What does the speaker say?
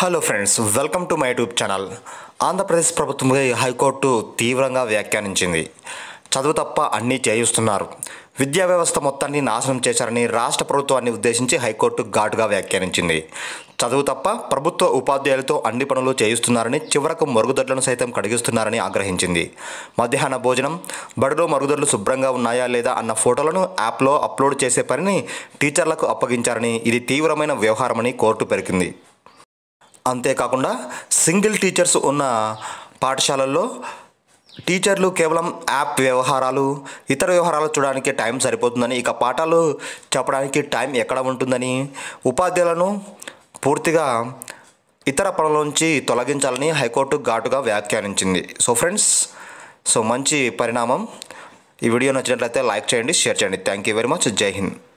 hello friends welcome to my YouTube channel Andhra Pradesh ప్రభుత్వంపై high court తీవ్రంగా వ్యాఖ్యానించింది చదువు తప్ప అన్నీ చేయిస్తున్నారు విద్యా వ్యవస్థ మొత్తాన్ని నాశనం చేశారని రాష్ట్ర ప్రభుత్వాన్ని ఉద్దేశించి హైకోర్టు ఘాటుగా వ్యాఖ్యానించింది చదువు తప్ప ప్రభుత్వ ఉపాధ్యాయులతో అన్ని పనులు చేయిస్తున్నారని చివరకు మరుగుదొడ్లను సైతం కడిగిస్తున్నారని ఆగ్రహించింది మధ్యాహ్న భోజనం బడిలో మరుగుదొడ్లు శుభ్రంగా ఉన్నాయా లేదా అన్న ఫోటోలను యాప్లో అప్లోడ్ చేసే పనిని టీచర్లకు అప్పగించారని ఇది తీవ్రమైన వ్యవహారమని కోర్టు పెరికింది అంతేకాకుండా సింగిల్ టీచర్స్ ఉన్న పాఠశాలల్లో టీచర్లు కేవలం యాప్ వ్యవహారాలు ఇతర వ్యవహారాలు చూడడానికి టైం సరిపోతుందని ఇక పాఠాలు చెప్పడానికి టైం ఎక్కడ ఉంటుందని ఉపాధ్యాయులను పూర్తిగా ఇతర పనుల తొలగించాలని హైకోర్టు ఘాటుగా వ్యాఖ్యానించింది సో ఫ్రెండ్స్ సో మంచి పరిణామం ఈ వీడియో నచ్చినట్లయితే లైక్ చేయండి షేర్ చేయండి థ్యాంక్ యూ వెరీ మచ్ జై హింద్